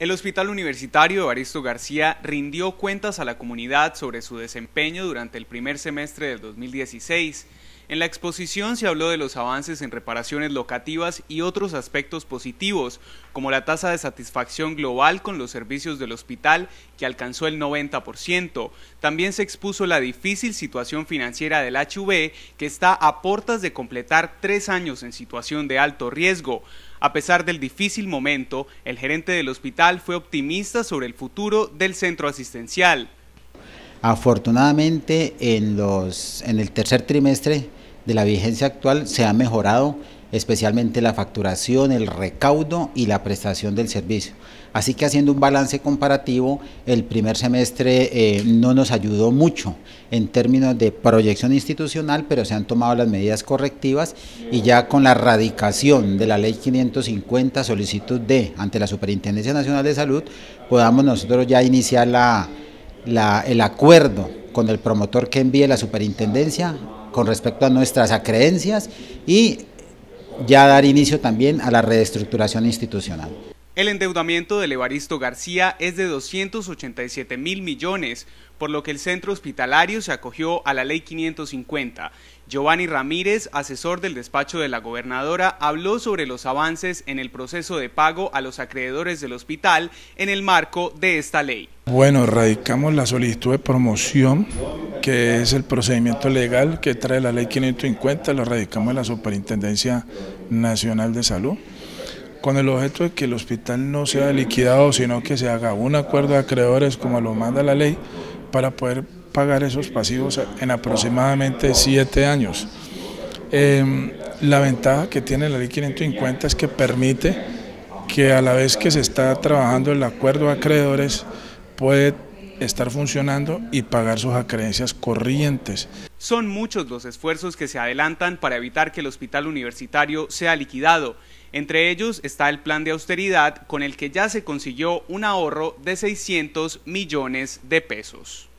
El Hospital Universitario Evaristo García rindió cuentas a la comunidad sobre su desempeño durante el primer semestre del 2016 en la exposición se habló de los avances en reparaciones locativas y otros aspectos positivos, como la tasa de satisfacción global con los servicios del hospital, que alcanzó el 90%. También se expuso la difícil situación financiera del HV, que está a portas de completar tres años en situación de alto riesgo. A pesar del difícil momento, el gerente del hospital fue optimista sobre el futuro del centro asistencial. Afortunadamente en, los, en el tercer trimestre de la vigencia actual se ha mejorado especialmente la facturación, el recaudo y la prestación del servicio. Así que haciendo un balance comparativo, el primer semestre eh, no nos ayudó mucho en términos de proyección institucional, pero se han tomado las medidas correctivas y ya con la radicación de la ley 550 solicitud D ante la Superintendencia Nacional de Salud, podamos nosotros ya iniciar la el acuerdo con el promotor que envíe la superintendencia con respecto a nuestras acreencias y ya dar inicio también a la reestructuración institucional. El endeudamiento del Evaristo García es de 287 mil millones, por lo que el centro hospitalario se acogió a la Ley 550. Giovanni Ramírez, asesor del despacho de la gobernadora, habló sobre los avances en el proceso de pago a los acreedores del hospital en el marco de esta ley. Bueno, radicamos la solicitud de promoción, que es el procedimiento legal que trae la Ley 550, lo radicamos en la Superintendencia Nacional de Salud con el objeto de que el hospital no sea liquidado, sino que se haga un acuerdo de acreedores como lo manda la ley para poder pagar esos pasivos en aproximadamente siete años. Em, la ventaja que tiene la ley 550 es que permite que a la vez que se está trabajando el acuerdo de acreedores puede estar funcionando y pagar sus acreencias corrientes. Son muchos los esfuerzos que se adelantan para evitar que el hospital universitario sea liquidado. Entre ellos está el plan de austeridad con el que ya se consiguió un ahorro de 600 millones de pesos.